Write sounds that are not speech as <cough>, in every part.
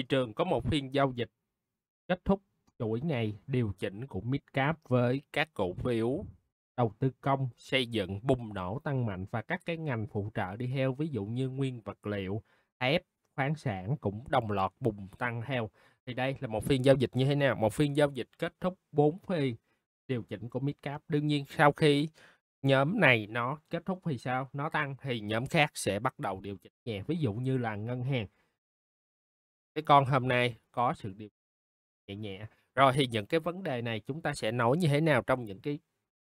thị trường có một phiên giao dịch kết thúc chuỗi ngày điều chỉnh của Midcap với các cổ phiếu đầu tư công, xây dựng bùng nổ tăng mạnh và các cái ngành phụ trợ đi theo ví dụ như nguyên vật liệu, thép, khoáng sản cũng đồng loạt bùng tăng theo. Thì đây là một phiên giao dịch như thế nào? Một phiên giao dịch kết thúc 4 phiên điều chỉnh của Midcap. Đương nhiên sau khi nhóm này nó kết thúc thì sao? Nó tăng thì nhóm khác sẽ bắt đầu điều chỉnh nhẹ. Ví dụ như là ngân hàng cái con hôm nay có sự điều nhẹ nhẹ. Rồi thì những cái vấn đề này chúng ta sẽ nói như thế nào trong những cái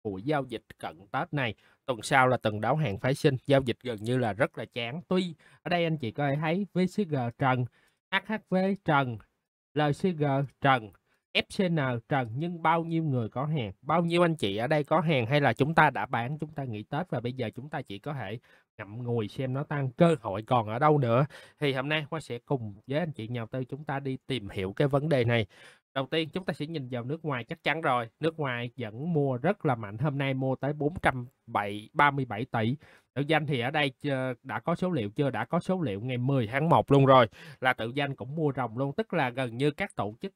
buổi giao dịch cận Tết này. Tuần sau là tuần đáo hạn phái sinh, giao dịch gần như là rất là chán. Tuy ở đây anh chị có thể thấy VCG Trần, HHV Trần, LCG Trần, FCN trần nhưng bao nhiêu người có hàng bao nhiêu anh chị ở đây có hàng hay là chúng ta đã bán chúng ta nghỉ Tết và bây giờ chúng ta chỉ có thể ngậm ngùi xem nó tăng cơ hội còn ở đâu nữa thì hôm nay Hoa sẽ cùng với anh chị nhà tư chúng ta đi tìm hiểu cái vấn đề này đầu tiên chúng ta sẽ nhìn vào nước ngoài chắc chắn rồi nước ngoài vẫn mua rất là mạnh hôm nay mua tới 437 tỷ tự danh thì ở đây đã có số liệu chưa đã có số liệu ngày 10 tháng 1 luôn rồi là tự danh cũng mua rồng luôn tức là gần như các tổ chức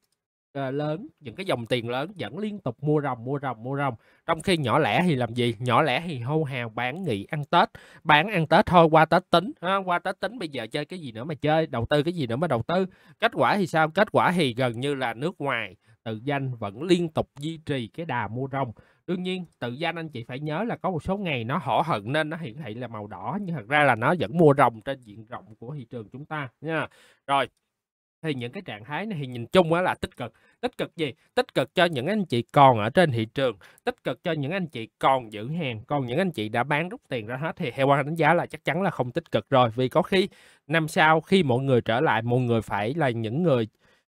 Ờ, lớn những cái dòng tiền lớn vẫn liên tục mua rồng mua rồng mua rồng trong khi nhỏ lẻ thì làm gì nhỏ lẻ thì hô hào bán nghỉ ăn tết bán ăn tết thôi qua tết tính ha, qua tết tính bây giờ chơi cái gì nữa mà chơi đầu tư cái gì nữa mà đầu tư kết quả thì sao kết quả thì gần như là nước ngoài tự danh vẫn liên tục duy trì cái đà mua rồng đương nhiên tự danh anh chị phải nhớ là có một số ngày nó hổ hận nên nó hiển thị là màu đỏ nhưng thật ra là nó vẫn mua rồng trên diện rộng của thị trường chúng ta nha rồi thì những cái trạng thái này thì nhìn chung á là tích cực tích cực gì tích cực cho những anh chị còn ở trên thị trường tích cực cho những anh chị còn giữ hàng còn những anh chị đã bán rút tiền ra hết thì theo quan đánh giá là chắc chắn là không tích cực rồi vì có khi năm sau khi mọi người trở lại mọi người phải là những người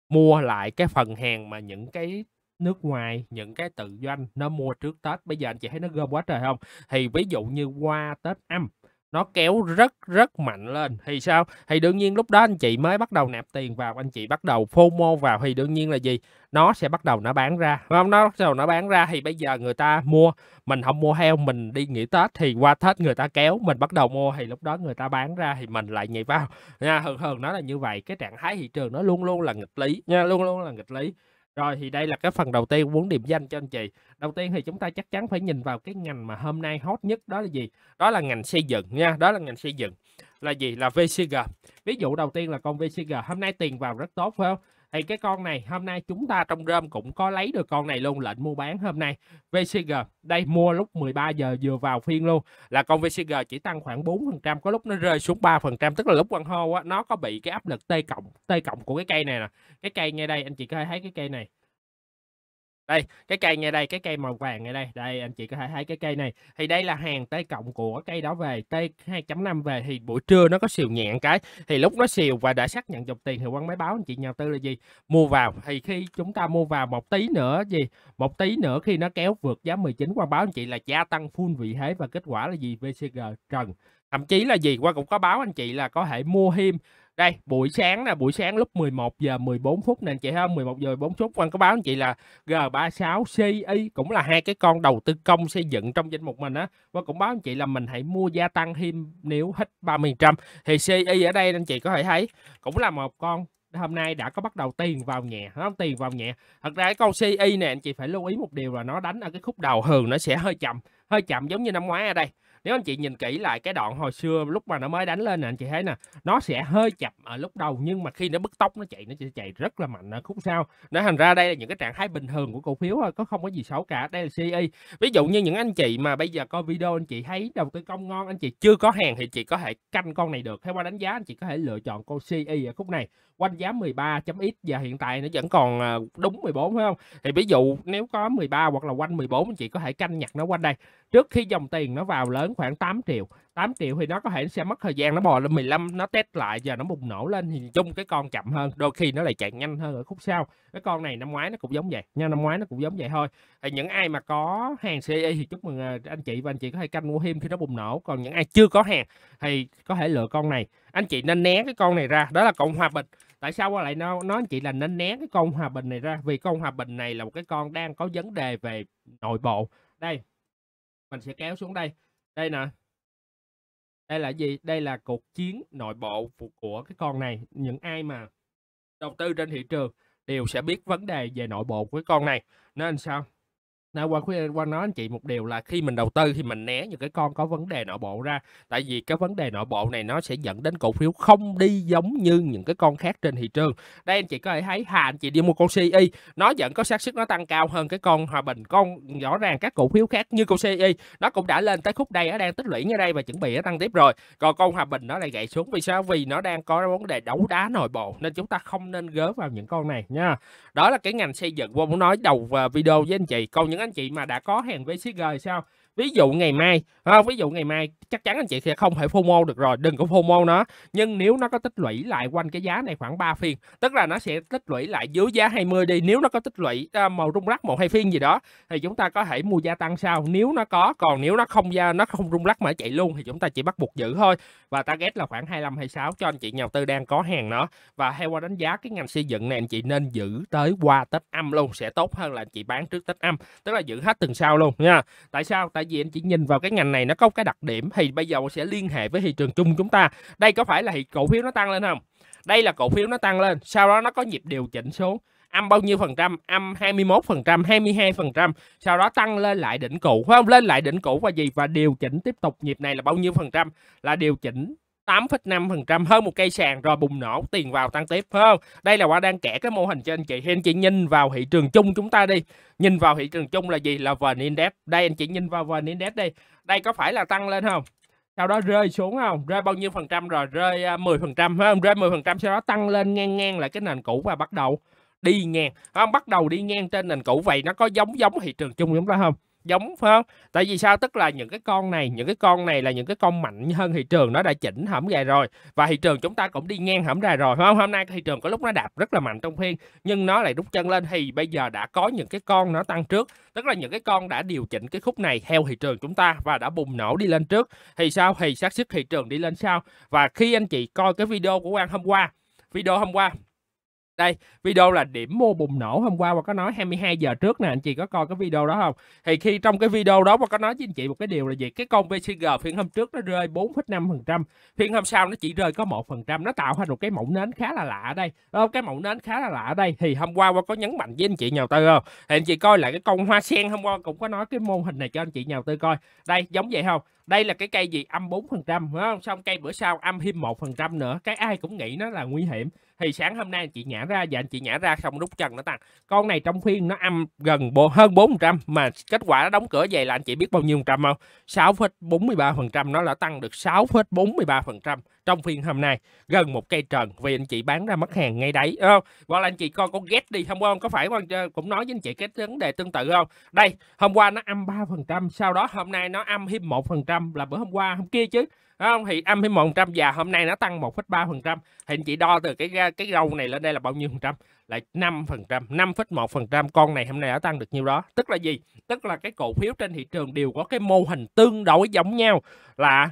mua lại cái phần hàng mà những cái nước ngoài những cái tự doanh nó mua trước tết bây giờ anh chị thấy nó gom quá trời không thì ví dụ như qua tết âm nó kéo rất rất mạnh lên thì sao thì đương nhiên lúc đó anh chị mới bắt đầu nạp tiền vào anh chị bắt đầu fomo vào thì đương nhiên là gì nó sẽ bắt đầu nó bán ra không nó bắt đầu nó bán ra thì bây giờ người ta mua mình không mua heo mình đi nghỉ tết thì qua tết người ta kéo mình bắt đầu mua thì lúc đó người ta bán ra thì mình lại nhảy vào nha thường thường nó là như vậy cái trạng thái thị trường nó luôn luôn là nghịch lý nha luôn luôn là nghịch lý rồi thì đây là cái phần đầu tiên muốn điểm danh cho anh chị. Đầu tiên thì chúng ta chắc chắn phải nhìn vào cái ngành mà hôm nay hot nhất đó là gì? Đó là ngành xây dựng nha, đó là ngành xây dựng. Là gì? Là VCG. Ví dụ đầu tiên là con VCG hôm nay tiền vào rất tốt phải không? thì cái con này hôm nay chúng ta trong rơm cũng có lấy được con này luôn lệnh mua bán hôm nay VCG đây mua lúc 13 giờ vừa vào phiên luôn là con VCG chỉ tăng khoảng 4% có lúc nó rơi xuống 3% tức là lúc quan hô á, nó có bị cái áp lực T cộng T cộng của cái cây này nè cái cây ngay đây anh chị có thể thấy cái cây này đây cái cây ngay đây cái cây màu vàng ngay đây đây anh chị có thể thấy cái cây này thì đây là hàng tây cộng của cây đó về t 2.5 về thì buổi trưa nó có siêu nhẹ cái thì lúc nó siêu và đã xác nhận dòng tiền thì quan máy báo anh chị nhà tư là gì mua vào thì khi chúng ta mua vào một tí nữa gì một tí nữa khi nó kéo vượt giá 19 quan báo anh chị là gia tăng full vị thế và kết quả là gì VCG trần thậm chí là gì qua cũng có báo anh chị là có thể mua thêm đây buổi sáng là buổi sáng lúc 11 giờ 14 phút nên chị ha 11 giờ 14 phút anh có báo anh chị là G36 CI cũng là hai cái con đầu tư công xây dựng trong danh mục mình á và cũng báo anh chị là mình hãy mua gia tăng thêm nếu hết 30% thì CI ở đây anh chị có thể thấy cũng là một con hôm nay đã có bắt đầu tiền vào nhẹ nó tiền vào nhẹ thật ra cái con CI này anh chị phải lưu ý một điều là nó đánh ở cái khúc đầu thường nó sẽ hơi chậm hơi chậm giống như năm ngoái ở đây nếu anh chị nhìn kỹ lại cái đoạn hồi xưa lúc mà nó mới đánh lên nè anh chị thấy nè nó sẽ hơi chậm ở lúc đầu nhưng mà khi nó bứt tốc nó chạy nó sẽ chạy rất là mạnh ở khúc sau nó thành ra đây là những cái trạng thái bình thường của cổ phiếu thôi có không có gì xấu cả đây là CE ví dụ như những anh chị mà bây giờ coi video anh chị thấy đầu tư công ngon anh chị chưa có hàng thì chị có thể canh con này được theo qua đánh giá anh chị có thể lựa chọn con CE ở khúc này quanh giá 13.x và hiện tại nó vẫn còn à, đúng 14 phải không thì ví dụ nếu có 13 hoặc là quanh 14 anh chị có thể canh nhặt nó quanh đây trước khi dòng tiền nó vào lớn đến khoảng 8 triệu 8 triệu thì nó có thể sẽ mất thời gian nó bò lên 15 nó test lại giờ nó bùng nổ lên thì chung cái con chậm hơn đôi khi nó lại chạy nhanh hơn ở khúc sau cái con này năm ngoái nó cũng giống vậy nha năm ngoái nó cũng giống vậy thôi thì những ai mà có hàng CE thì chúc mừng à, anh chị và anh chị có thể canh mua thêm khi nó bùng nổ còn những ai chưa có hàng thì có thể lựa con này anh chị nên né cái con này ra đó là cộng hòa bình tại sao lại nó, nói anh chị là nên né cái con hòa bình này ra vì con hòa bình này là một cái con đang có vấn đề về nội bộ đây mình sẽ kéo xuống đây đây nè. Đây là gì? Đây là cuộc chiến nội bộ của cái con này. Những ai mà đầu tư trên thị trường đều sẽ biết vấn đề về nội bộ của cái con này. Nên sao? nãy qua qua nói anh chị một điều là khi mình đầu tư thì mình né những cái con có vấn đề nội bộ ra tại vì cái vấn đề nội bộ này nó sẽ dẫn đến cổ phiếu không đi giống như những cái con khác trên thị trường đây anh chị có thể thấy hà anh chị đi mua con CE nó vẫn có xác suất nó tăng cao hơn cái con hòa bình con rõ ràng các cổ phiếu khác như con CE nó cũng đã lên tới khúc đây nó đang tích lũy ở đây và chuẩn bị nó tăng tiếp rồi còn con hòa bình nó lại gãy xuống vì sao vì nó đang có vấn đề đấu đá nội bộ nên chúng ta không nên gớ vào những con này nha đó là cái ngành xây dựng vô vâng, muốn nói đầu à, video với anh chị còn những anh chị mà đã có hàng VCG sao ví dụ ngày mai à, ví dụ ngày mai chắc chắn anh chị sẽ không thể fomo được rồi đừng có fomo nó nhưng nếu nó có tích lũy lại quanh cái giá này khoảng 3 phiên tức là nó sẽ tích lũy lại dưới giá 20 đi nếu nó có tích lũy à, màu rung lắc một hai phiên gì đó thì chúng ta có thể mua gia tăng sau nếu nó có còn nếu nó không ra nó không rung lắc mà chạy luôn thì chúng ta chỉ bắt buộc giữ thôi và target là khoảng 25 26 cho anh chị nhà đầu tư đang có hàng nữa. và theo qua đánh giá cái ngành xây dựng này anh chị nên giữ tới qua Tết âm luôn sẽ tốt hơn là anh chị bán trước Tết âm tức là giữ hết từng sau luôn nha tại sao tại tại vì anh chỉ nhìn vào cái ngành này nó có cái đặc điểm thì bây giờ sẽ liên hệ với thị trường chung chúng ta đây có phải là thị cổ phiếu nó tăng lên không đây là cổ phiếu nó tăng lên sau đó nó có nhịp điều chỉnh xuống âm bao nhiêu phần trăm âm 21 phần trăm 22 phần trăm sau đó tăng lên lại đỉnh cũ không lên lại đỉnh cũ và gì và điều chỉnh tiếp tục nhịp này là bao nhiêu phần trăm là điều chỉnh 8,5% hơn một cây sàn rồi bùng nổ tiền vào tăng tiếp phải không? Đây là quả đang kẻ cái mô hình cho anh chị. Thì anh chị nhìn vào thị trường chung chúng ta đi. Nhìn vào thị trường chung là gì? Là vn index. Đây anh chị nhìn vào vn index đi. Đây có phải là tăng lên không? Sau đó rơi xuống không? Rơi bao nhiêu phần trăm rồi? Rơi 10% à, phải không? Rơi 10% sau đó tăng lên ngang ngang lại cái nền cũ và bắt đầu đi ngang. Không? Bắt đầu đi ngang trên nền cũ vậy nó có giống giống thị trường chung chúng ta không? giống phải không tại vì sao tức là những cái con này những cái con này là những cái con mạnh hơn thị trường nó đã chỉnh hẩm ra rồi và thị trường chúng ta cũng đi ngang hẩm ra rồi phải không hôm nay thị trường có lúc nó đạp rất là mạnh trong phiên nhưng nó lại rút chân lên thì bây giờ đã có những cái con nó tăng trước tức là những cái con đã điều chỉnh cái khúc này theo thị trường chúng ta và đã bùng nổ đi lên trước thì sao thì xác suất thị trường đi lên sau và khi anh chị coi cái video của quang hôm qua video hôm qua đây video là điểm mua bùng nổ hôm qua và có nói 22 giờ trước nè anh chị có coi cái video đó không thì khi trong cái video đó và có nói với anh chị một cái điều là gì cái con VCG phiên hôm trước nó rơi 4,5% phiên hôm sau nó chỉ rơi có một phần trăm nó tạo ra một cái mẫu nến khá là lạ ở đây đó, ờ, cái mẫu nến khá là lạ ở đây thì hôm qua qua có nhấn mạnh với anh chị nhà tư không thì anh chị coi lại cái con hoa sen hôm qua cũng có nói cái mô hình này cho anh chị nhà tư coi đây giống vậy không đây là cái cây gì âm 4% phần trăm xong cây bữa sau âm thêm một phần trăm nữa cái ai cũng nghĩ nó là nguy hiểm thì sáng hôm nay anh chị nhả ra và dạ, anh chị nhả ra xong rút chân nó tăng con này trong phiên nó âm gần bộ hơn 400 mà kết quả nó đóng cửa về là anh chị biết bao nhiêu phần trăm không 6,43% nó đã tăng được 6,43% trong phiên hôm nay gần một cây trần vì anh chị bán ra mất hàng ngay đấy không hoặc là anh chị con con ghét đi hôm qua không có phải con cũng nói với anh chị cái vấn đề tương tự không đây hôm qua nó âm 3% sau đó hôm nay nó âm thêm một phần trăm là bữa hôm qua hôm kia chứ không? Thì âm thêm trăm và hôm nay nó tăng một ba phần trăm Thì anh chị đo từ cái cái râu này lên đây là bao nhiêu phần trăm? Là phần trăm Con này hôm nay đã tăng được nhiêu đó. Tức là gì? Tức là cái cổ phiếu trên thị trường đều có cái mô hình tương đối giống nhau là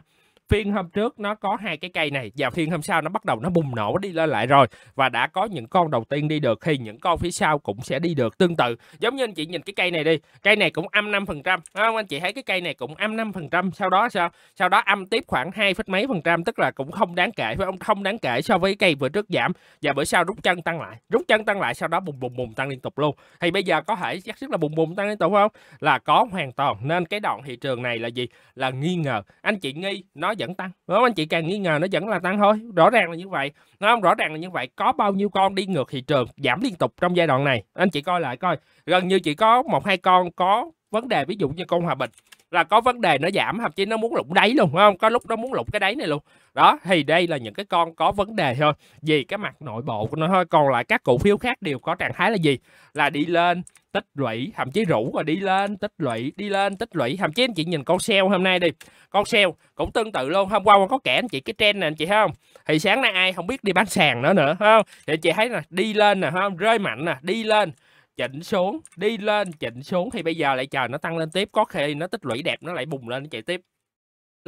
phiên hôm trước nó có hai cái cây này và phiên hôm sau nó bắt đầu nó bùng nổ đi lên lại rồi và đã có những con đầu tiên đi được thì những con phía sau cũng sẽ đi được tương tự giống như anh chị nhìn cái cây này đi cây này cũng âm năm phần trăm không anh chị thấy cái cây này cũng âm năm phần trăm sau đó sao sau đó âm tiếp khoảng hai phẩy mấy phần trăm tức là cũng không đáng kể với ông không đáng kể so với cây vừa trước giảm và bữa sau rút chân tăng lại rút chân tăng lại sau đó bùng bùng bùng tăng liên tục luôn thì bây giờ có thể chắc sức là bùng bùng tăng liên tục không là có hoàn toàn nên cái đoạn thị trường này là gì là nghi ngờ anh chị nghi nó vẫn tăng đúng không anh chị càng nghi ngờ nó vẫn là tăng thôi rõ ràng là như vậy đúng không rõ ràng là như vậy có bao nhiêu con đi ngược thị trường giảm liên tục trong giai đoạn này anh chị coi lại coi gần như chỉ có một hai con có vấn đề ví dụ như con hòa bình là có vấn đề nó giảm thậm chí nó muốn lụng đáy luôn phải không có lúc nó muốn lụng cái đáy này luôn đó thì đây là những cái con có vấn đề thôi vì cái mặt nội bộ của nó thôi còn lại các cổ phiếu khác đều có trạng thái là gì là đi lên tích lũy thậm chí rủ và đi lên tích lũy đi lên tích lũy thậm chí anh chị nhìn con sale hôm nay đi con sale cũng tương tự luôn hôm qua con có kẻ anh chị cái trend này anh chị thấy không thì sáng nay ai không biết đi bán sàn nữa nữa không thì chị thấy nè đi lên nè không rơi mạnh nè đi lên chỉnh xuống đi lên chỉnh xuống thì bây giờ lại chờ nó tăng lên tiếp có khi nó tích lũy đẹp nó lại bùng lên nó chạy tiếp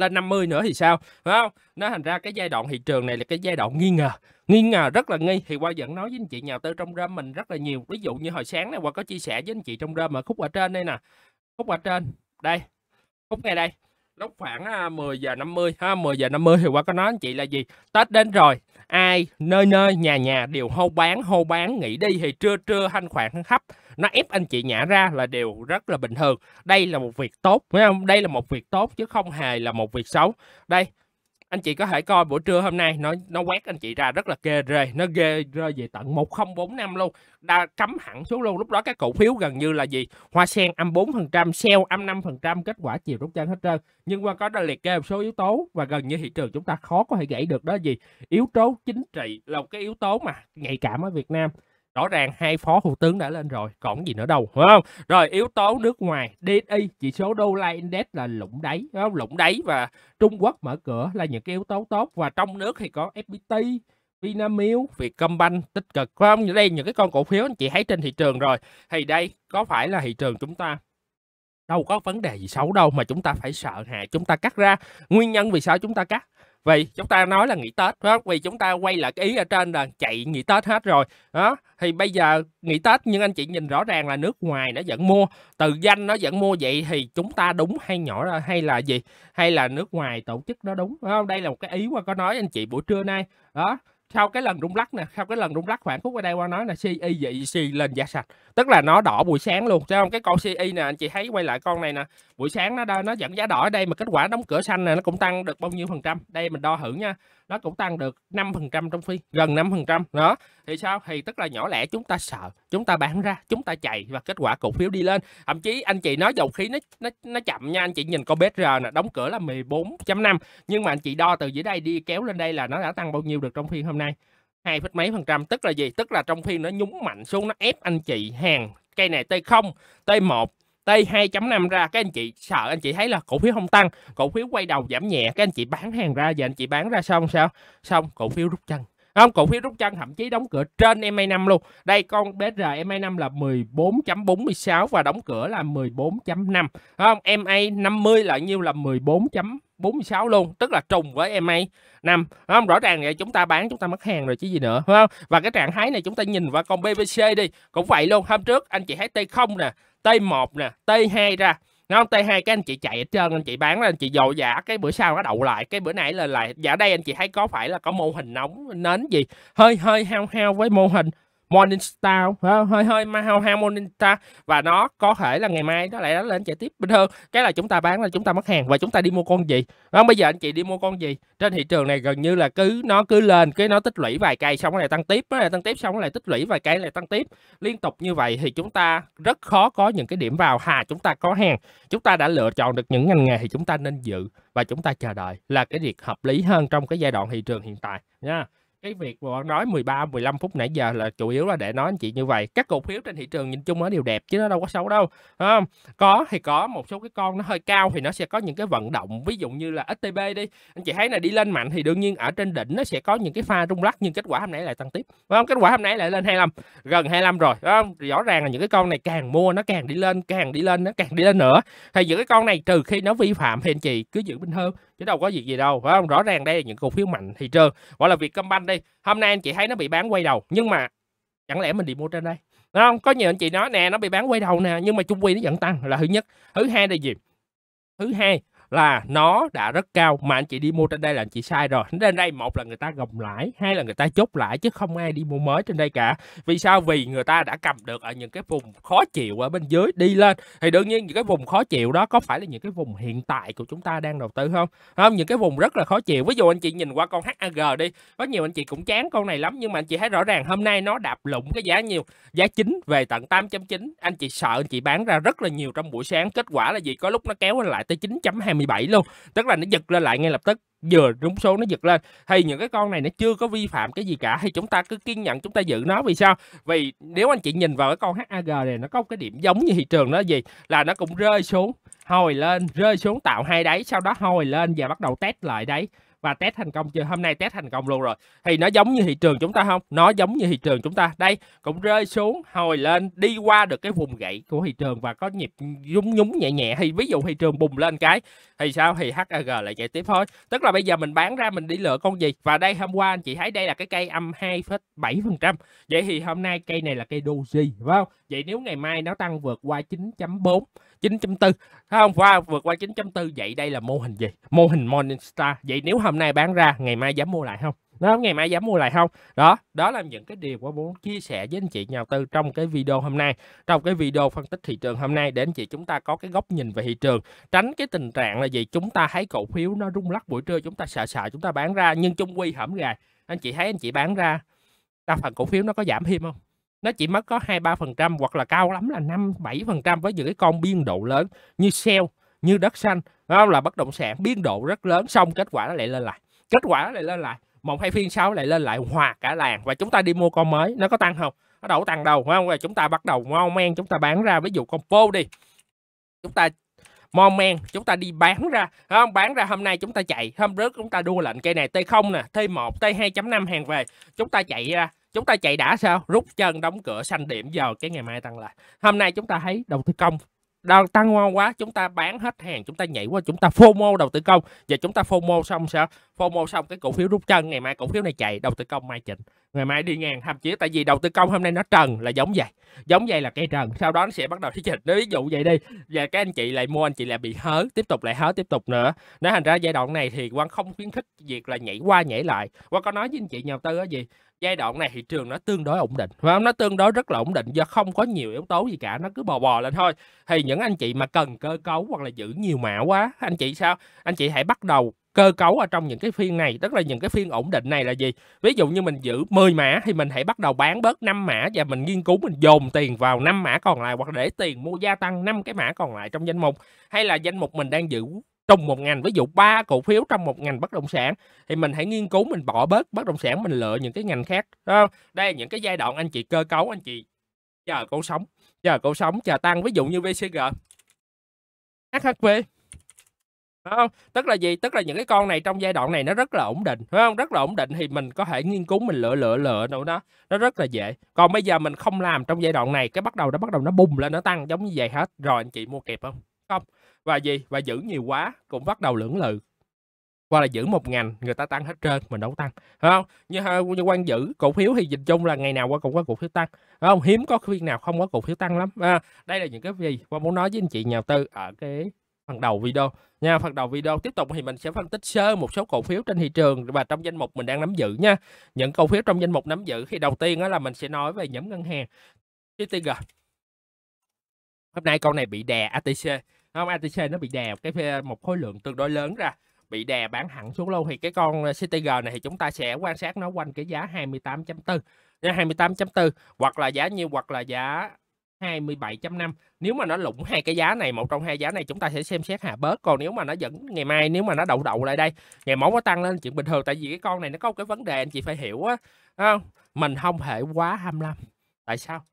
lên 50 nữa thì sao phải không nó thành ra cái giai đoạn thị trường này là cái giai đoạn nghi ngờ nghi ngờ rất là nghi thì qua vẫn nói với anh chị nhà tư trong rơm mình rất là nhiều ví dụ như hồi sáng này qua có chia sẻ với anh chị trong rơm ở khúc ở trên đây nè khúc ở trên đây khúc ngay đây lúc khoảng 10 à, giờ 50 ha 10 giờ 50 thì qua có nói anh chị là gì Tết đến rồi ai nơi nơi nhà nhà đều hô bán hô bán nghỉ đi thì trưa trưa thanh khoản thanh hấp nó ép anh chị nhả ra là đều rất là bình thường đây là một việc tốt phải không đây là một việc tốt chứ không hề là một việc xấu đây anh chị có thể coi buổi trưa hôm nay nó nó quét anh chị ra rất là ghê rê nó ghê rơi về tận 1045 luôn đã cấm hẳn xuống luôn lúc đó các cổ phiếu gần như là gì hoa sen âm 4% sell âm 5% kết quả chiều rút chân hết trơn nhưng qua có đã liệt kê một số yếu tố và gần như thị trường chúng ta khó có thể gãy được đó gì yếu tố chính trị là một cái yếu tố mà nhạy cảm ở Việt Nam rõ ràng hai phó thủ tướng đã lên rồi còn gì nữa đâu phải không rồi yếu tố nước ngoài DI chỉ số đô la index là lũng đáy phải không lũng đáy và Trung Quốc mở cửa là những cái yếu tố tốt và trong nước thì có FPT Vinamilk, Vietcombank tích cực phải không? Đây những cái con cổ phiếu anh chị thấy trên thị trường rồi. Thì đây có phải là thị trường chúng ta đâu có vấn đề gì xấu đâu mà chúng ta phải sợ hãi chúng ta cắt ra nguyên nhân vì sao chúng ta cắt vì chúng ta nói là nghỉ tết phải vì chúng ta quay lại cái ý ở trên là chạy nghỉ tết hết rồi đó thì bây giờ nghỉ tết nhưng anh chị nhìn rõ ràng là nước ngoài nó vẫn mua từ danh nó vẫn mua vậy thì chúng ta đúng hay nhỏ ra hay là gì hay là nước ngoài tổ chức nó đúng phải đây là một cái ý mà có nói anh chị buổi trưa nay đó sau cái lần rung lắc nè sau cái lần rung lắc khoảng phút ở đây qua nói là CE vậy C lên giá sạch tức là nó đỏ buổi sáng luôn thấy không cái con CE nè anh chị thấy quay lại con này nè buổi sáng nó đo, nó dẫn giá đỏ ở đây mà kết quả đóng cửa xanh nè nó cũng tăng được bao nhiêu phần trăm đây mình đo thử nha nó cũng tăng được 5% trong phi gần 5% đó thì sao thì tức là nhỏ lẻ chúng ta sợ chúng ta bán ra chúng ta chạy và kết quả cổ phiếu đi lên thậm chí anh chị nói dầu khí nó nó, nó chậm nha anh chị nhìn con BR nè đóng cửa là 14.5 nhưng mà anh chị đo từ dưới đây đi kéo lên đây là nó đã tăng bao nhiêu được trong phiên hôm nay hai phẩy mấy phần trăm tức là gì tức là trong phiên nó nhúng mạnh xuống nó ép anh chị hàng cây này T0, T1, T2.5 ra các anh chị sợ anh chị thấy là cổ phiếu không tăng, cổ phiếu quay đầu giảm nhẹ, các anh chị bán hàng ra và anh chị bán ra xong sao? Xong cổ phiếu rút chân. Không, cổ phiếu rút chân thậm chí đóng cửa trên MA5 luôn. Đây con BR MA5 là 14.46 và đóng cửa là 14.5. Không, MA50 là nhiêu là 14. 46 luôn tức là trùng với MA 5 đúng không rõ ràng vậy chúng ta bán chúng ta mất hàng rồi chứ gì nữa đúng không và cái trạng thái này chúng ta nhìn vào con BBC đi cũng vậy luôn hôm trước anh chị thấy T0 nè T1 nè, T2 ra. Nó T2 cái anh chị chạy hết trơn, anh chị bán ra anh chị dồ giả cái bữa sau nó đậu lại, cái bữa nãy là lại. Dạ đây anh chị thấy có phải là có mô hình nóng nến gì hơi hơi hao hao với mô hình Morningstar hơi hơi hao hao Morningstar và nó có thể là ngày mai nó lại nó lên chạy tiếp bình thường cái là chúng ta bán là chúng ta mất hàng và chúng ta đi mua con gì đó, bây giờ anh chị đi mua con gì trên thị trường này gần như là cứ nó cứ lên cái nó tích lũy vài cây xong nó lại tăng tiếp nó lại tăng tiếp xong nó lại tích lũy vài cây lại tăng tiếp liên tục như vậy thì chúng ta rất khó có những cái điểm vào hà chúng ta có hàng chúng ta đã lựa chọn được những ngành nghề thì chúng ta nên dự và chúng ta chờ đợi là cái việc hợp lý hơn trong cái giai đoạn thị trường hiện tại nha yeah cái việc mà nói 13 15 phút nãy giờ là chủ yếu là để nói anh chị như vậy các cổ phiếu trên thị trường nhìn chung nó đều đẹp chứ nó đâu có xấu đâu không có thì có một số cái con nó hơi cao thì nó sẽ có những cái vận động ví dụ như là STB đi anh chị thấy là đi lên mạnh thì đương nhiên ở trên đỉnh nó sẽ có những cái pha rung lắc nhưng kết quả hôm nay lại tăng tiếp phải không kết quả hôm nay lại lên 25 gần 25 rồi không rõ ràng là những cái con này càng mua nó càng đi lên càng đi lên nó càng đi lên nữa thì những cái con này trừ khi nó vi phạm thì anh chị cứ giữ bình thường chứ đâu có việc gì đâu phải không rõ ràng đây là những cổ phiếu mạnh thị trường gọi là việc Vietcombank đi hôm nay anh chị thấy nó bị bán quay đầu nhưng mà chẳng lẽ mình đi mua trên đây Đúng không có nhiều anh chị nói nè nó bị bán quay đầu nè nhưng mà chung quy nó vẫn tăng là thứ nhất thứ hai là gì thứ hai là nó đã rất cao mà anh chị đi mua trên đây là anh chị sai rồi trên đây một là người ta gồng lãi hai là người ta chốt lãi chứ không ai đi mua mới trên đây cả vì sao vì người ta đã cầm được ở những cái vùng khó chịu ở bên dưới đi lên thì đương nhiên những cái vùng khó chịu đó có phải là những cái vùng hiện tại của chúng ta đang đầu tư không không những cái vùng rất là khó chịu ví dụ anh chị nhìn qua con HAG đi có nhiều anh chị cũng chán con này lắm nhưng mà anh chị thấy rõ ràng hôm nay nó đạp lụng cái giá nhiều giá chính về tận 8.9 anh chị sợ anh chị bán ra rất là nhiều trong buổi sáng kết quả là gì có lúc nó kéo lên lại tới 9 27 luôn tức là nó giật lên lại ngay lập tức vừa đúng số nó giật lên thì những cái con này nó chưa có vi phạm cái gì cả thì chúng ta cứ kiên nhẫn chúng ta giữ nó vì sao vì nếu anh chị nhìn vào cái con HAG này nó có cái điểm giống như thị trường đó gì là nó cũng rơi xuống hồi lên rơi xuống tạo hai đáy sau đó hồi lên và bắt đầu test lại đấy và test thành công chưa hôm nay test thành công luôn rồi thì nó giống như thị trường chúng ta không nó giống như thị trường chúng ta đây cũng rơi xuống hồi lên đi qua được cái vùng gãy của thị trường và có nhịp nhúng nhúng nhẹ nhẹ thì ví dụ thị trường bùng lên cái thì sao thì HAG lại chạy tiếp thôi tức là bây giờ mình bán ra mình đi lựa con gì và đây hôm qua anh chị thấy đây là cái cây âm 2,7 vậy thì hôm nay cây này là cây doji phải không vậy nếu ngày mai nó tăng vượt qua 9.4 9.4 không qua vượt qua 9.4 vậy đây là mô hình gì mô hình Morningstar vậy nếu hôm nay bán ra ngày mai dám mua lại không đó ngày mai dám mua lại không đó đó là những cái điều mà muốn chia sẻ với anh chị nhà đầu tư trong cái video hôm nay trong cái video phân tích thị trường hôm nay để anh chị chúng ta có cái góc nhìn về thị trường tránh cái tình trạng là gì chúng ta thấy cổ phiếu nó rung lắc buổi trưa chúng ta sợ sợ chúng ta bán ra nhưng chung quy hẩm gà anh chị thấy anh chị bán ra đa phần cổ phiếu nó có giảm thêm không nó chỉ mất có hai ba phần trăm hoặc là cao lắm là năm bảy phần trăm với những cái con biên độ lớn như sale như đất xanh đó là bất động sản biên độ rất lớn xong kết quả nó lại lên lại kết quả nó lại lên lại một hai phiên sau lại lên lại hòa cả làng và chúng ta đi mua con mới nó có tăng không nó đâu tăng đâu phải không và chúng ta bắt đầu mon men chúng ta bán ra ví dụ con pô đi chúng ta mon men chúng ta đi bán ra không bán ra hôm nay chúng ta chạy hôm trước chúng ta đua lệnh cây này t 0 nè t 1 t 2.5 hàng về chúng ta chạy ra chúng ta chạy đã sao rút chân đóng cửa xanh điểm vào cái ngày mai tăng lại hôm nay chúng ta thấy đầu tư công đang tăng ngon quá chúng ta bán hết hàng chúng ta nhảy qua chúng ta fomo đầu tư công và chúng ta fomo xong sao fomo xong cái cổ phiếu rút chân ngày mai cổ phiếu này chạy đầu tư công mai chỉnh ngày mai đi ngàn thậm chí tại vì đầu tư công hôm nay nó trần là giống vậy giống vậy là cây trần sau đó nó sẽ bắt đầu thí dịch ví dụ vậy đi và các anh chị lại mua anh chị lại bị hớ tiếp tục lại hớ tiếp tục nữa nó thành ra giai đoạn này thì quan không khuyến khích việc là nhảy qua nhảy lại qua có nói với anh chị nhà đầu tư á gì giai đoạn này thị trường nó tương đối ổn định và nó tương đối rất là ổn định do không có nhiều yếu tố gì cả nó cứ bò bò lên thôi thì những anh chị mà cần cơ cấu hoặc là giữ nhiều mã quá anh chị sao anh chị hãy bắt đầu cơ cấu ở trong những cái phiên này tức là những cái phiên ổn định này là gì ví dụ như mình giữ 10 mã thì mình hãy bắt đầu bán bớt 5 mã và mình nghiên cứu mình dồn tiền vào 5 mã còn lại hoặc để tiền mua gia tăng 5 cái mã còn lại trong danh mục hay là danh mục mình đang giữ trong một ngành ví dụ ba cổ phiếu trong một ngành bất động sản thì mình hãy nghiên cứu mình bỏ bớt bất động sản mình lựa những cái ngành khác đó đây là những cái giai đoạn anh chị cơ cấu anh chị chờ cổ sống chờ cổ sống chờ tăng ví dụ như VCG HHV Đúng không? Tức là gì? Tức là những cái con này trong giai đoạn này nó rất là ổn định, phải không? Rất là ổn định thì mình có thể nghiên cứu mình lựa lựa lựa đâu đó. Nó rất là dễ. Còn bây giờ mình không làm trong giai đoạn này, cái bắt đầu nó bắt đầu nó bùng lên nó tăng giống như vậy hết. Rồi anh chị mua kịp không? Không. Và gì? Và giữ nhiều quá cũng bắt đầu lưỡng lự qua là giữ một ngành người ta tăng hết trơn mình đâu tăng phải không như, như quan giữ cổ phiếu thì dịch chung là ngày nào qua cũng có cổ phiếu tăng phải không hiếm có phiên nào không có cổ phiếu tăng lắm à, đây là những cái gì qua muốn nói với anh chị nhà tư ở cái phần đầu video Nha, phần đầu video tiếp tục thì mình sẽ phân tích sơ một số cổ phiếu trên thị trường và trong danh mục mình đang nắm giữ nha. Những cổ phiếu trong danh mục nắm giữ thì đầu tiên đó là mình sẽ nói về nhóm ngân hàng. TTG. Hôm nay con này bị đè ATC. Không, ATC nó bị đè cái một khối lượng tương đối lớn ra bị đè bán hẳn xuống luôn thì cái con CTG này thì chúng ta sẽ quan sát nó quanh cái giá 28.4 giá 28.4 hoặc là giá nhiêu hoặc là giá 27.5 nếu mà nó lủng hai cái giá này một trong hai giá này chúng ta sẽ xem xét hạ bớt còn nếu mà nó vẫn ngày mai nếu mà nó đậu đậu lại đây ngày mẫu nó tăng lên chuyện bình thường tại vì cái con này nó có cái vấn đề anh chị phải hiểu á không? mình không thể quá 25 tại sao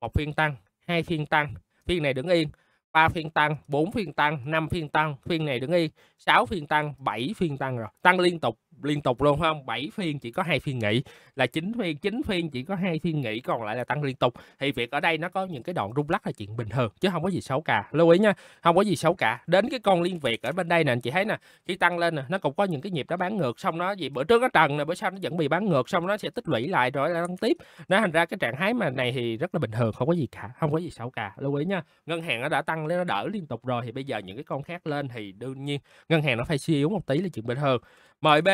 một phiên tăng hai phiên tăng phiên này đứng yên ba phiên tăng, bốn phiên tăng, năm phiên tăng, phiên này đứng yên, sáu phiên tăng, bảy phiên tăng rồi, tăng liên tục liên tục luôn phải không 7 phiên chỉ có hai phiên nghỉ là 9 phiên 9 phiên chỉ có hai phiên nghỉ còn lại là tăng liên tục thì việc ở đây nó có những cái đoạn rung lắc là chuyện bình thường chứ không có gì xấu cả lưu ý nha không có gì xấu cả đến cái con liên việt ở bên đây nè anh chị thấy nè khi tăng lên nè nó cũng có những cái nhịp nó bán ngược xong nó gì bữa trước nó trần nè bữa sau nó vẫn bị bán ngược xong nó sẽ tích lũy lại rồi tăng tiếp nó thành ra cái trạng thái mà này thì rất là bình thường không có gì cả không có gì xấu cả lưu ý nha ngân hàng nó đã tăng lên nó đỡ liên tục rồi thì bây giờ những cái con khác lên thì đương nhiên ngân hàng nó phải suy yếu một tí là chuyện bình thường Mời B,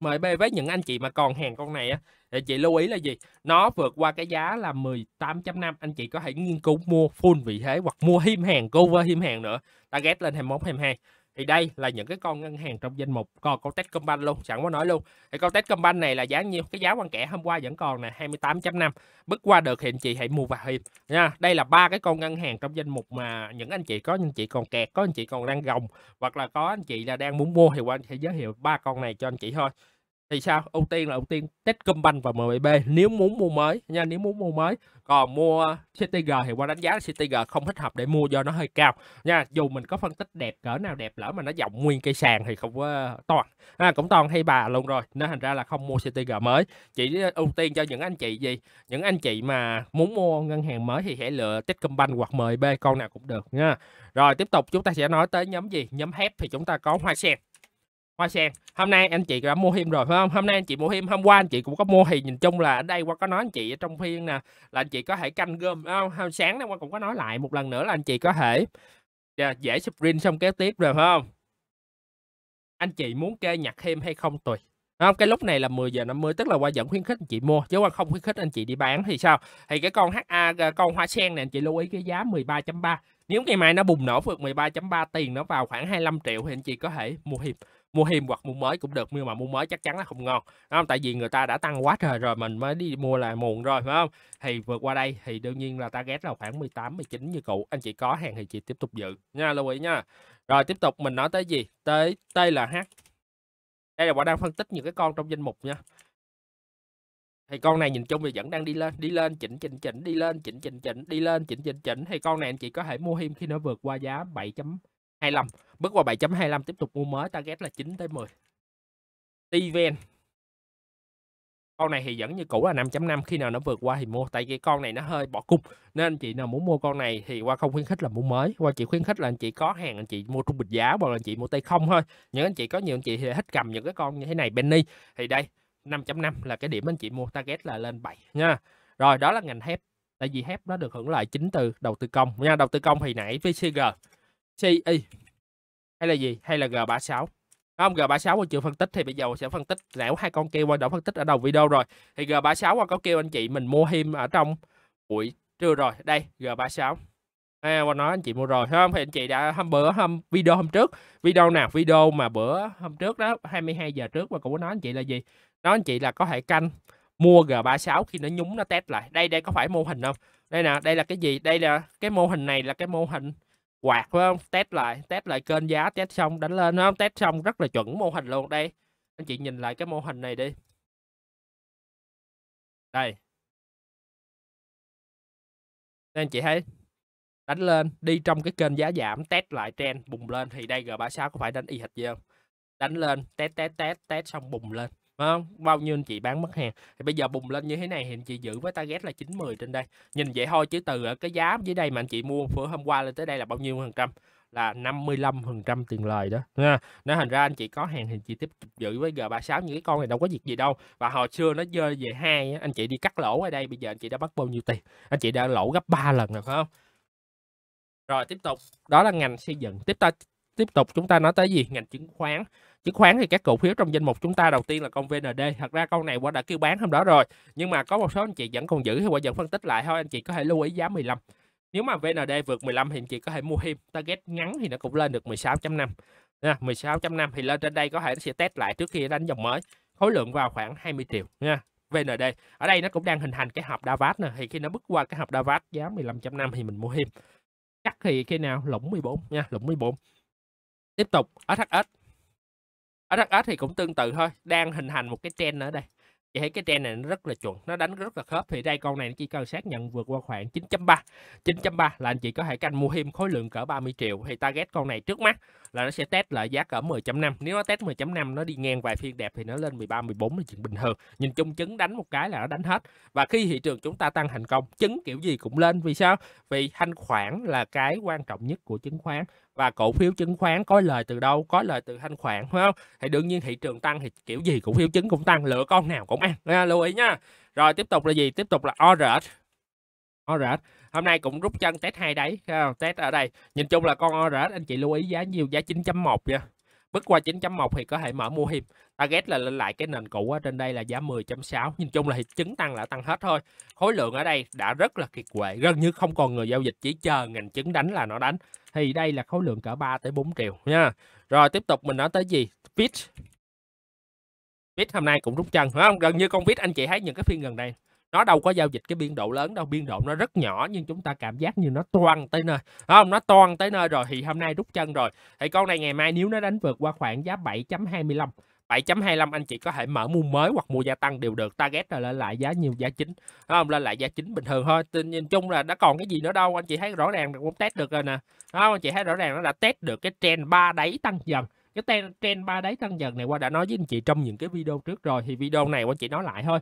mời B với những anh chị mà còn hàng con này á thì chị lưu ý là gì? Nó vượt qua cái giá là 18 năm, anh chị có thể nghiên cứu mua full vị thế hoặc mua hiêm hàng, cover hiêm hàng nữa. Target lên 21 22 thì đây là những cái con ngân hàng trong danh mục còn con Techcombank luôn chẳng có nói luôn thì con Techcombank này là giá nhiêu cái giá quan kẻ hôm qua vẫn còn nè 28.5 bước qua được thì anh chị hãy mua vào hiệp nha đây là ba cái con ngân hàng trong danh mục mà những anh chị có những chị còn kẹt có anh chị còn đang gồng hoặc là có anh chị là đang muốn mua thì quan anh sẽ giới thiệu ba con này cho anh chị thôi thì sao ưu tiên là ưu tiên Techcombank và MBB nếu muốn mua mới nha nếu muốn mua mới còn mua ờ, CTG thì qua đánh giá CTG không thích hợp để mua do nó hơi cao nha dù mình có phân tích đẹp cỡ nào đẹp lỡ mà nó dọc nguyên cây sàn thì không có ờ, toàn à, cũng toàn hay bà luôn rồi nên thành ra là không mua CTG mới chỉ ờ, ưu tiên cho những anh chị gì những anh chị mà muốn mua ngân hàng mới thì hãy lựa Techcombank hoặc MBB con nào cũng được nha rồi tiếp tục chúng ta sẽ nói tới nhóm gì nhóm HEP thì chúng ta có Hoa Sen hoa sen hôm nay anh chị đã mua thêm rồi phải không hôm nay anh chị mua thêm hôm qua anh chị cũng có mua thì nhìn chung là ở đây qua có nói anh chị ở trong phiên nè là anh chị có thể canh gom không sáng đó qua cũng có nói lại một lần nữa là anh chị có thể yeah, dễ sprint xong kéo tiếp rồi phải không anh chị muốn kê nhặt thêm hay không tùy không? cái lúc này là 10 giờ 50 tức là qua dẫn khuyến khích anh chị mua chứ qua không khuyến khích anh chị đi bán thì sao thì cái con HA con hoa sen này anh chị lưu ý cái giá 13.3 nếu ngày mai nó bùng nổ vượt 13.3 tiền nó vào khoảng 25 triệu thì anh chị có thể mua thêm mua thêm hoặc mua mới cũng được nhưng mà mua mới chắc chắn là không ngon đúng không tại vì người ta đã tăng quá trời rồi mình mới đi mua là muộn rồi phải không thì vượt qua đây thì đương nhiên là target là khoảng 18 19 như cũ anh chị có hàng thì chị tiếp tục giữ nha lưu ý nha rồi tiếp tục mình nói tới gì tới TLH đây là bọn đang phân tích những cái con trong danh mục nha thì con này nhìn chung thì vẫn đang đi lên đi lên chỉnh chỉnh chỉnh đi lên chỉnh chỉnh chỉnh đi lên chỉnh chỉnh chỉnh thì con này anh chị có thể mua thêm khi nó vượt qua giá 7 chấm 25 bước qua 7.25 tiếp tục mua mới target là 9 tới 10 Tiven con này thì vẫn như cũ là 5.5 khi nào nó vượt qua thì mua tại vì con này nó hơi bỏ cung nên anh chị nào muốn mua con này thì qua không khuyến khích là mua mới qua chỉ khuyến khích là anh chị có hàng anh chị mua trung bình giá hoặc là anh chị mua tay không thôi những anh chị có nhiều anh chị thì thích cầm những cái con như thế này Benny thì đây 5.5 là cái điểm anh chị mua target là lên 7 nha rồi đó là ngành thép tại vì thép nó được hưởng lợi chính từ đầu tư công nha đầu tư công thì nãy VCG ci hay là gì hay là G36 không G36 Quang chưa phân tích thì bây giờ sẽ phân tích nẻo hai con kêu Quang đã phân tích ở đầu video rồi thì G36 Quang có kêu anh chị mình mua thêm ở trong buổi trưa rồi đây G36 À, qua nói anh chị mua rồi không thì anh chị đã hôm bữa hôm video hôm trước video nào video mà bữa hôm trước đó 22 giờ trước và cũng có nói anh chị là gì nói anh chị là có thể canh mua G36 khi nó nhúng nó test lại đây đây có phải mô hình không đây nè đây là cái gì đây là cái mô hình này là cái mô hình quạt phải không test lại test lại kênh giá test xong đánh lên không test xong rất là chuẩn mô hình luôn đây anh chị nhìn lại cái mô hình này đi đây nên chị thấy đánh lên đi trong cái kênh giá giảm test lại trend bùng lên thì đây G36 có phải đánh y hệt gì không đánh lên test test test test xong bùng lên không bao nhiêu anh chị bán mất hàng thì bây giờ bùng lên như thế này thì anh chị giữ với target là 90 trên đây nhìn vậy thôi chứ từ cái giá dưới đây mà anh chị mua vừa hôm qua lên tới đây là bao nhiêu phần trăm là 55% tiền lời đó nha. Nó thành ra anh chị có hàng thì chị tiếp tục giữ với G36 những cái con này đâu có việc gì đâu. Và hồi xưa nó rơi về hai anh chị đi cắt lỗ ở đây bây giờ anh chị đã bắt bao nhiêu tiền? Anh chị đã lỗ gấp 3 lần rồi phải không? Rồi tiếp tục, đó là ngành xây dựng. Tiếp ta tiếp tục chúng ta nói tới gì? Ngành chứng khoán chứng khoán thì các cổ phiếu trong danh mục chúng ta đầu tiên là con VND thật ra con này qua đã kêu bán hôm đó rồi nhưng mà có một số anh chị vẫn còn giữ thì qua vẫn phân tích lại thôi anh chị có thể lưu ý giá 15 nếu mà VND vượt 15 thì anh chị có thể mua thêm target ngắn thì nó cũng lên được 16.5 nha 16.5 thì lên trên đây có thể nó sẽ test lại trước khi đánh dòng mới khối lượng vào khoảng 20 triệu nha VND ở đây nó cũng đang hình thành cái hộp vát nè thì khi nó bước qua cái hộp vát giá 15.5 thì mình mua thêm cắt thì khi nào lũng 14 nha lũng 14 tiếp tục ở SHS ở đất RSS thì cũng tương tự thôi đang hình thành một cái trend ở đây Chị thấy cái trend này nó rất là chuẩn, nó đánh rất là khớp. Thì đây con này chỉ cần xác nhận vượt qua khoảng 9.3. 9.3 là anh chị có thể canh mua thêm khối lượng cỡ 30 triệu. Thì target con này trước mắt là nó sẽ test lại giá cỡ 10.5. Nếu nó test 10.5 nó đi ngang vài phiên đẹp thì nó lên 13, 14 là chuyện bình thường. Nhìn chung chứng đánh một cái là nó đánh hết. Và khi thị trường chúng ta tăng thành công, chứng kiểu gì cũng lên. Vì sao? Vì thanh khoản là cái quan trọng nhất của chứng khoán và cổ phiếu chứng khoán có lời từ đâu có lời từ thanh khoản phải không thì đương nhiên thị trường tăng thì kiểu gì cổ phiếu chứng cũng tăng lựa con nào cũng ăn nha, lưu ý nha rồi tiếp tục là gì tiếp tục là ORS ORS hôm nay cũng rút chân test hai đấy test ở đây nhìn chung là con ORS anh chị lưu ý giá nhiều giá 9.1 nha Bước qua 9.1 thì có thể mở mua thêm. Target là lên lại cái nền cũ ở trên đây là giá 10.6. Nhìn chung là thì chứng tăng là tăng hết thôi. Khối lượng ở đây đã rất là kiệt quệ. Gần như không còn người giao dịch chỉ chờ ngành chứng đánh là nó đánh. Thì đây là khối lượng cỡ 3 tới 4 triệu nha. Rồi tiếp tục mình nói tới gì? Fit. Fit hôm nay cũng rút chân phải không? Gần như con Fit anh chị thấy những cái phiên gần đây nó đâu có giao dịch cái biên độ lớn đâu biên độ nó rất nhỏ nhưng chúng ta cảm giác như nó toan tới nơi không nó toan tới nơi rồi thì hôm nay rút chân rồi thì con này ngày mai nếu nó đánh vượt qua khoảng giá 7.25 7.25 anh chị có thể mở mua mới hoặc mua gia tăng đều được target là lên lại giá nhiều giá chính không lên lại giá chính bình thường thôi Tuy nhìn chung là đã còn cái gì nữa đâu anh chị thấy rõ ràng cũng test được rồi nè không anh chị thấy rõ ràng nó đã test được cái trend ba đáy tăng dần cái ten trend ba đáy tăng dần này qua đã nói với anh chị trong những cái video trước rồi thì video này qua chị nói lại thôi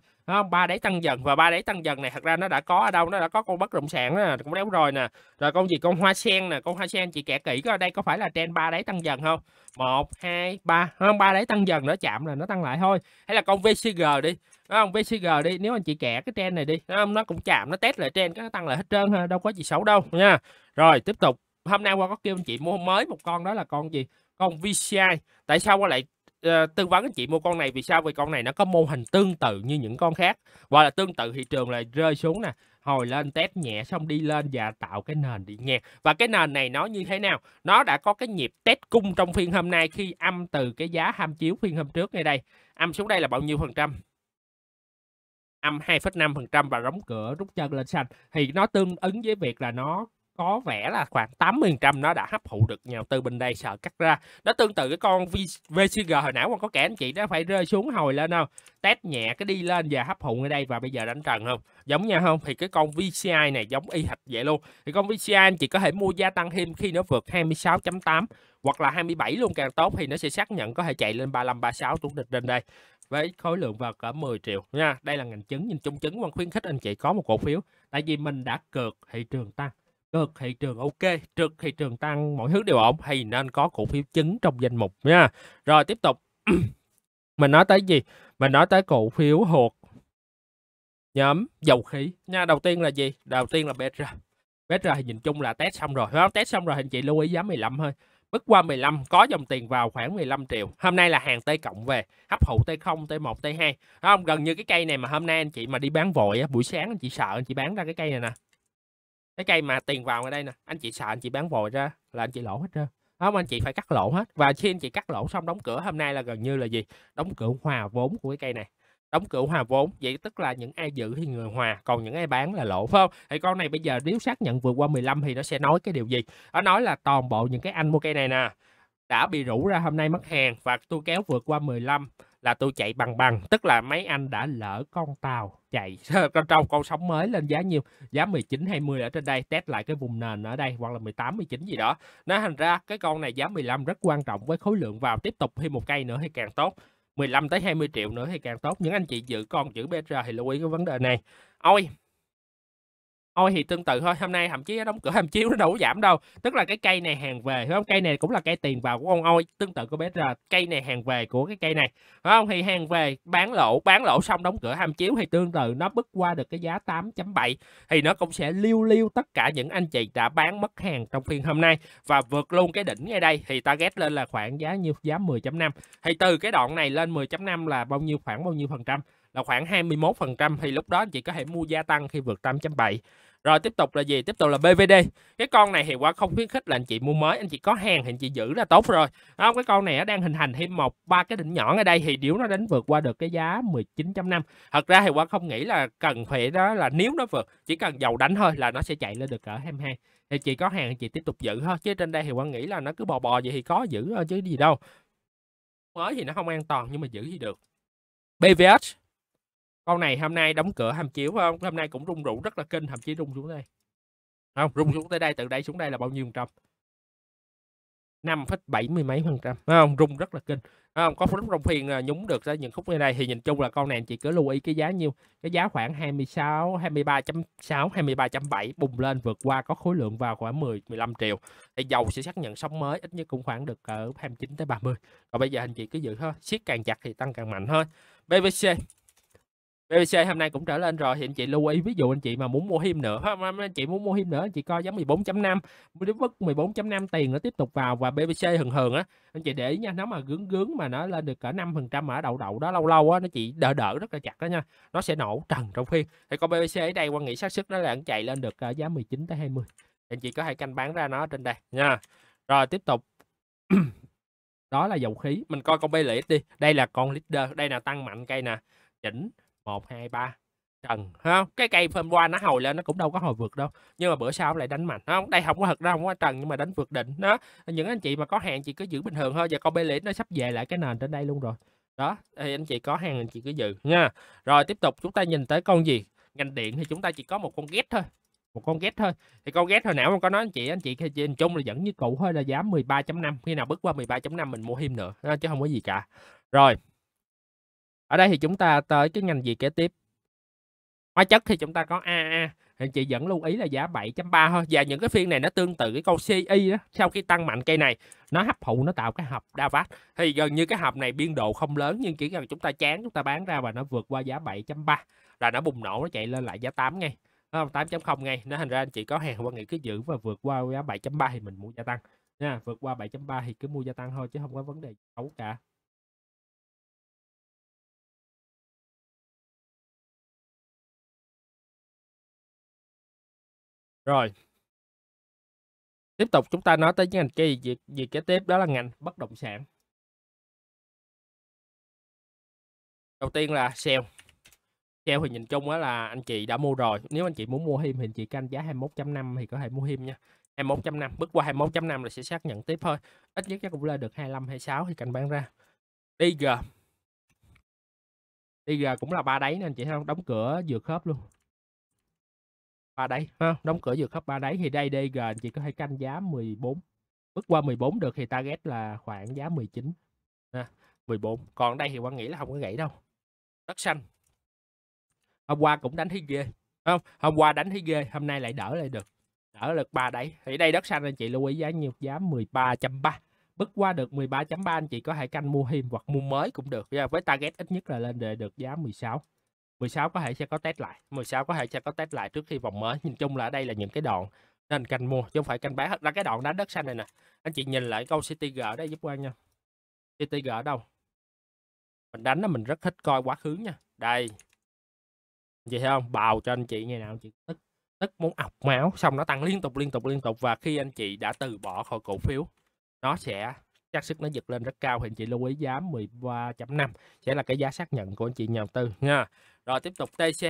ba đáy tăng dần và ba đáy tăng dần này thật ra nó đã có ở đâu nó đã có con bất động sản đó, cũng đéo rồi nè rồi con gì con hoa sen nè con hoa sen chị kẻ kỹ coi đây có phải là trend ba đáy tăng dần không một hai ba không ba đáy tăng dần nó chạm là nó tăng lại thôi hay là con vcg đi không VCG đi nếu anh chị kẻ cái trend này đi không nó cũng chạm nó test lại trend cái nó tăng lại hết trơn đâu có gì xấu đâu nha rồi tiếp tục hôm nay qua có kêu anh chị mua mới một con đó là con gì con VCI tại sao lại uh, tư vấn chị mua con này vì sao vì con này nó có mô hình tương tự như những con khác và là tương tự thị trường là rơi xuống nè hồi lên test nhẹ xong đi lên và tạo cái nền đi nghe. và cái nền này nó như thế nào nó đã có cái nhịp test cung trong phiên hôm nay khi âm từ cái giá ham chiếu phiên hôm trước ngay đây âm xuống đây là bao nhiêu phần trăm âm 2,5% và đóng cửa rút chân lên xanh thì nó tương ứng với việc là nó có vẻ là khoảng 80% nó đã hấp thụ được nhà đầu tư bên đây sợ cắt ra. Nó tương tự cái con VCG hồi nãy còn có kẻ anh chị nó phải rơi xuống hồi lên không? Test nhẹ cái đi lên và hấp thụ ở đây và bây giờ đánh trần không? Giống nhau không? Thì cái con VCI này giống y hệt vậy luôn. Thì con VCI anh chị có thể mua gia tăng thêm khi nó vượt 26.8 hoặc là 27 luôn càng tốt thì nó sẽ xác nhận có thể chạy lên 35 36 tuần địch lên đây với khối lượng vào cỡ 10 triệu nha. Đây là ngành chứng nhìn chung chứng vẫn khuyến khích anh chị có một cổ phiếu tại vì mình đã cược thị trường tăng Cực thị trường ok, trực thị trường tăng, mọi thứ đều ổn thì nên có cổ phiếu chứng trong danh mục nha. Rồi tiếp tục. <clears throat> Mình nói tới gì? Mình nói tới cổ phiếu thuộc nhóm dầu khí nha. Đầu tiên là gì? Đầu tiên là BR. BR thì nhìn chung là test xong rồi, phải không? Test xong rồi thì chị lưu ý giá 15 thôi. Bước qua 15 có dòng tiền vào khoảng 15 triệu. Hôm nay là hàng T cộng về, hấp thụ T0, T1, T2. Không, gần như cái cây này mà hôm nay anh chị mà đi bán vội buổi sáng anh chị sợ anh chị bán ra cái cây này nè cái cây mà tiền vào ở đây nè anh chị sợ anh chị bán vội ra là anh chị lỗ hết trơn không anh chị phải cắt lỗ hết và khi anh chị cắt lỗ xong đóng cửa hôm nay là gần như là gì đóng cửa hòa vốn của cái cây này đóng cửa hòa vốn vậy tức là những ai giữ thì người hòa còn những ai bán là lỗ phải không thì con này bây giờ nếu xác nhận vượt qua 15 thì nó sẽ nói cái điều gì nó nói là toàn bộ những cái anh mua cây này nè đã bị rủ ra hôm nay mất hàng và tôi kéo vượt qua 15 là tôi chạy bằng bằng tức là mấy anh đã lỡ con tàu chạy <laughs> trong con sóng mới lên giá nhiêu giá 19 20 ở trên đây test lại cái vùng nền ở đây hoặc là 18 19 gì đó nó thành ra cái con này giá 15 rất quan trọng với khối lượng vào tiếp tục thêm một cây nữa thì càng tốt 15 tới 20 triệu nữa thì càng tốt những anh chị giữ con giữ BR thì lưu ý cái vấn đề này ôi ôi thì tương tự thôi hôm nay thậm chí nó đóng cửa hàm chiếu nó đâu có giảm đâu tức là cái cây này hàng về phải không cây này cũng là cây tiền vào của ông ôi tương tự của BR cây này hàng về của cái cây này phải không thì hàng về bán lỗ bán lỗ xong đóng cửa hàm chiếu thì tương tự nó bước qua được cái giá 8.7 thì nó cũng sẽ liêu liêu tất cả những anh chị đã bán mất hàng trong phiên hôm nay và vượt luôn cái đỉnh ngay đây thì ta target lên là khoảng giá như giá 10.5 thì từ cái đoạn này lên 10.5 là bao nhiêu khoảng bao nhiêu phần trăm là khoảng 21% thì lúc đó chị có thể mua gia tăng khi vượt 8.7 rồi tiếp tục là gì tiếp tục là bvd cái con này thì quả không khuyến khích là anh chị mua mới anh chị có hàng thì anh chị giữ là tốt rồi không cái con này nó đang hình thành thêm một ba cái đỉnh nhỏ ở đây thì nếu nó đánh vượt qua được cái giá 19.5 thật ra thì quả không nghĩ là cần phải đó là nếu nó vượt chỉ cần dầu đánh thôi là nó sẽ chạy lên được cỡ 22 thì chị có hàng thì chị tiếp tục giữ thôi chứ trên đây thì quan nghĩ là nó cứ bò bò vậy thì có giữ chứ gì đâu mới thì nó không an toàn nhưng mà giữ thì được BVH con này hôm nay đóng cửa hàm chiếu không hôm nay cũng rung rủ rất là kinh thậm chí rung xuống đây không rung xuống tới đây từ đây xuống đây là bao nhiêu phần trăm năm phẩy bảy mươi mấy phần trăm không rung rất là kinh không có phút rong phiền à, nhúng được ra những khúc như này thì nhìn chung là con này chỉ cứ lưu ý cái giá nhiêu cái giá khoảng 26 23.6 23.7 bùng lên vượt qua có khối lượng vào khoảng 10 15 triệu thì dầu sẽ xác nhận sóng mới ít nhất cũng khoảng được ở 29 tới 30 còn bây giờ anh chị cứ giữ thôi siết càng chặt thì tăng càng mạnh thôi BBC BBC hôm nay cũng trở lên rồi thì anh chị lưu ý ví dụ anh chị mà muốn mua him nữa anh chị muốn mua him nữa anh chị coi giá 14.5 mức 14.5 tiền nó tiếp tục vào và BBC hừng hừng á anh chị để ý nha nó mà gướng gướng mà nó lên được cả 5% ở đầu đầu đó lâu lâu á nó chị đỡ đỡ rất là chặt đó nha nó sẽ nổ trần trong phiên thì con BBC ở đây quan nghĩ xác sức nó là anh chạy lên được ờ, giá 19 tới 20 anh chị có hai canh bán ra nó trên đây nha rồi tiếp tục <clears throat> đó là dầu khí mình coi con BLX đi đây là con leader đây là tăng mạnh cây nè chỉnh 1 2 3 trần không cái cây phân qua nó hồi lên nó cũng đâu có hồi vượt đâu nhưng mà bữa sau lại đánh mạnh không đây không có thật ra không có trần nhưng mà đánh vượt đỉnh đó những anh chị mà có hàng chị cứ giữ bình thường thôi và con bê Bailey nó sắp về lại cái nền trên đây luôn rồi đó thì anh chị có hàng anh chị cứ giữ nha rồi tiếp tục chúng ta nhìn tới con gì ngành điện thì chúng ta chỉ có một con ghét thôi một con ghét thôi thì con ghét hồi nãy không có nói anh chị anh chị nhìn chung là vẫn như cũ thôi là giá 13.5 khi nào bước qua 13.5 mình mua thêm nữa chứ không có gì cả rồi ở đây thì chúng ta tới cái ngành gì kế tiếp hóa chất thì chúng ta có AA thì chị vẫn lưu ý là giá 7.3 thôi và những cái phiên này nó tương tự cái câu CI đó sau khi tăng mạnh cây này nó hấp thụ nó tạo cái hộp đa vát thì gần như cái hộp này biên độ không lớn nhưng chỉ cần chúng ta chán chúng ta bán ra và nó vượt qua giá 7.3 là nó bùng nổ nó chạy lên lại giá 8 ngay 8.0 ngay nó thành ra anh chị có hàng quan nghị cứ giữ và vượt qua giá 7.3 thì mình mua gia tăng nha vượt qua 7.3 thì cứ mua gia tăng thôi chứ không có vấn đề xấu cả Rồi. Tiếp tục chúng ta nói tới ngành cái việc gì kế tiếp đó là ngành bất động sản. Đầu tiên là sale. Sale thì nhìn chung á là anh chị đã mua rồi. Nếu anh chị muốn mua thêm thì anh chị canh giá 21.5 thì có thể mua thêm nha. 21.5 bước qua 21.5 là sẽ xác nhận tiếp thôi. Ít nhất chắc cũng là được 25 26 thì cần bán ra. DG DG cũng là ba đáy nên chị không đóng cửa vừa khớp luôn ba đáy ha đóng cửa vượt khớp ba đáy thì đây DG chị có thể canh giá 14 bước qua 14 được thì target là khoảng giá 19 ha 14 còn đây thì quan nghĩ là không có gãy đâu đất xanh hôm qua cũng đánh thấy ghê không hôm qua đánh thấy ghê hôm nay lại đỡ lại được đỡ lực ba đáy thì đây đất xanh anh chị lưu ý giá nhiều giá 13.3 bước qua được 13.3 anh chị có thể canh mua thêm hoặc mua mới cũng được với target ít nhất là lên để được giá 16 16 có thể sẽ có test lại 16 có thể sẽ có test lại trước khi vòng mới nhìn chung là ở đây là những cái đoạn nên canh mua chứ không phải canh bán là cái đoạn đá đất xanh này nè anh chị nhìn lại câu CTG ở đây giúp quan nha CTG ở đâu mình đánh là mình rất thích coi quá khứ nha đây anh chị thấy không bào cho anh chị ngày nào anh chị tức tức muốn ọc máu xong nó tăng liên tục liên tục liên tục và khi anh chị đã từ bỏ khỏi cổ phiếu nó sẽ chắc sức nó giật lên rất cao thì anh chị lưu ý giá 13.5 sẽ là cái giá xác nhận của anh chị nhà đầu tư nha rồi tiếp tục tch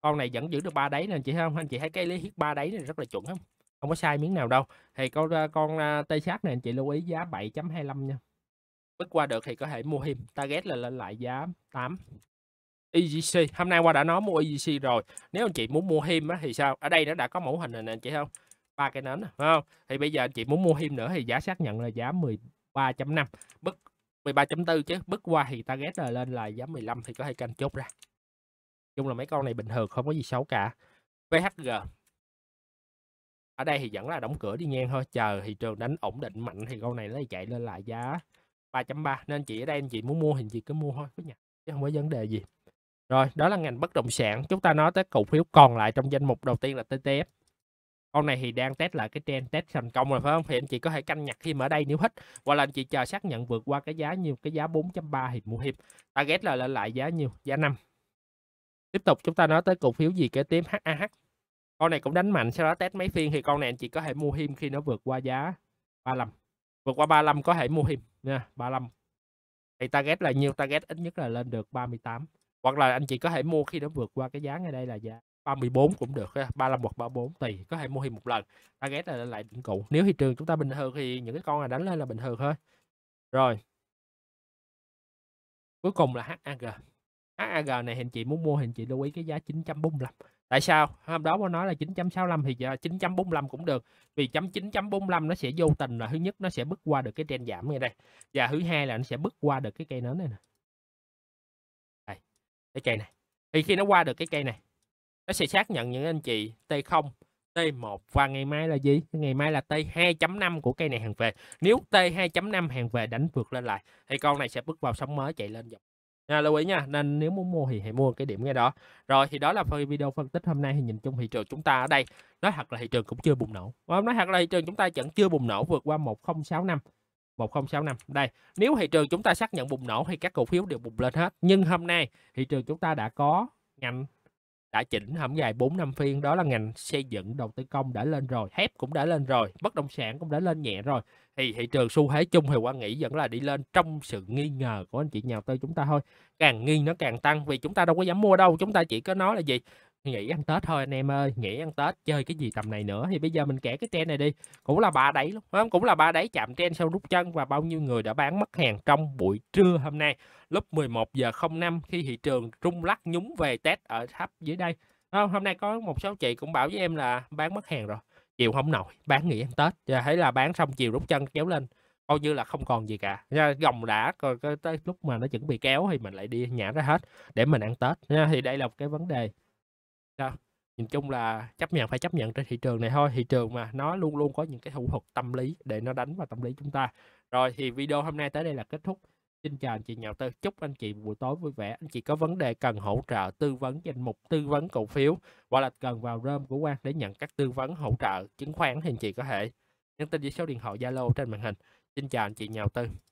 con này vẫn giữ được ba đáy nè chị không anh chị thấy cái lý thuyết ba đáy này rất là chuẩn không không có sai miếng nào đâu thì con à, con à, TCH này anh chị lưu ý giá 7.25 nha bước qua được thì có thể mua thêm target là lên lại giá 8 EGC hôm nay qua đã nói mua EGC rồi nếu anh chị muốn mua thêm á, thì sao ở đây nó đã có mẫu hình rồi nè anh chị không ba cái nến phải không thì bây giờ anh chị muốn mua thêm nữa thì giá xác nhận là giá 13.5 bước 13.4 chứ bước qua thì target là lên là giá 15 thì có thể canh chốt ra chung là mấy con này bình thường không có gì xấu cả VHG ở đây thì vẫn là đóng cửa đi ngang thôi chờ thị trường đánh ổn định mạnh thì con này nó chạy lên lại giá 3.3 nên chị ở đây anh chị muốn mua thì chị cứ mua thôi cứ nhặt chứ không có vấn đề gì rồi đó là ngành bất động sản chúng ta nói tới cổ phiếu còn lại trong danh mục đầu tiên là TTF con này thì đang test lại cái trend test thành công rồi phải không thì anh chị có thể canh nhặt khi mở đây nếu hết hoặc là anh chị chờ xác nhận vượt qua cái giá nhiều cái giá 4.3 thì mua thêm target là, là lại giá nhiều giá 5 tiếp tục chúng ta nói tới cổ phiếu gì kế tiếp HAH con này cũng đánh mạnh sau đó test mấy phiên thì con này anh chị có thể mua thêm khi nó vượt qua giá 35 vượt qua 35 có thể mua thêm nha 35 thì target là nhiều target ít nhất là lên được 38 hoặc là anh chị có thể mua khi nó vượt qua cái giá ngay đây là giá 34 cũng được 35 hoặc 34 tùy có thể mua thêm một lần ta ghét là lại dụng cụ nếu thị trường chúng ta bình thường thì những cái con này đánh lên là bình thường thôi rồi cuối cùng là HAG HAG này hình chị muốn mua hình chị lưu ý cái giá 945 tại sao hôm đó bọn nói là 9.65 thì 9.45 cũng được vì chấm 9.45 nó sẽ vô tình là thứ nhất nó sẽ bước qua được cái trend giảm như đây và thứ hai là nó sẽ bước qua được cái cây nến này nè đây cái cây này thì khi nó qua được cái cây này nó sẽ xác nhận những anh chị T0 T1 và ngày mai là gì? Ngày mai là T2.5 của cây này hàng về. Nếu T2.5 hàng về đánh vượt lên lại thì con này sẽ bước vào sóng mới chạy lên dọc. Nha, lưu ý nha, nên nếu muốn mua thì hãy mua cái điểm ngay đó. Rồi thì đó là phần video phân tích hôm nay thì nhìn chung thị trường chúng ta ở đây, nói thật là thị trường cũng chưa bùng nổ. Nói thật là thị trường chúng ta vẫn chưa bùng nổ vượt qua 1065. 1065. Đây, nếu thị trường chúng ta xác nhận bùng nổ thì các cổ phiếu đều bùng lên hết. Nhưng hôm nay thị trường chúng ta đã có ngành đã chỉnh hãm dài 4 năm phiên đó là ngành xây dựng đầu tư công đã lên rồi thép cũng đã lên rồi bất động sản cũng đã lên nhẹ rồi thì thị trường xu thế chung thì quan nghĩ vẫn là đi lên trong sự nghi ngờ của anh chị nhà đầu tư chúng ta thôi càng nghi nó càng tăng vì chúng ta đâu có dám mua đâu chúng ta chỉ có nói là gì nghỉ ăn tết thôi anh em ơi nghỉ ăn tết chơi cái gì tầm này nữa thì bây giờ mình kể cái trend này đi cũng là ba đấy luôn không cũng là ba đấy chạm trend sau rút chân và bao nhiêu người đã bán mất hàng trong buổi trưa hôm nay lúc 11 giờ 05 khi thị trường rung lắc nhúng về test ở thấp dưới đây không, hôm nay có một số chị cũng bảo với em là bán mất hàng rồi chiều không nổi bán nghỉ ăn tết và thấy là bán xong chiều rút chân kéo lên coi như là không còn gì cả gồng đã còn tới lúc mà nó chuẩn bị kéo thì mình lại đi nhả ra hết để mình ăn tết thì đây là một cái vấn đề sao nhìn chung là chấp nhận phải chấp nhận trên thị trường này thôi thị trường mà nó luôn luôn có những cái thủ thuật tâm lý để nó đánh vào tâm lý chúng ta rồi thì video hôm nay tới đây là kết thúc xin chào anh chị nhà đầu tư chúc anh chị buổi tối vui vẻ anh chị có vấn đề cần hỗ trợ tư vấn danh mục tư vấn cổ phiếu hoặc là cần vào rơm của quan để nhận các tư vấn hỗ trợ chứng khoán thì anh chị có thể nhắn tin với số điện thoại zalo trên màn hình xin chào anh chị nhà đầu tư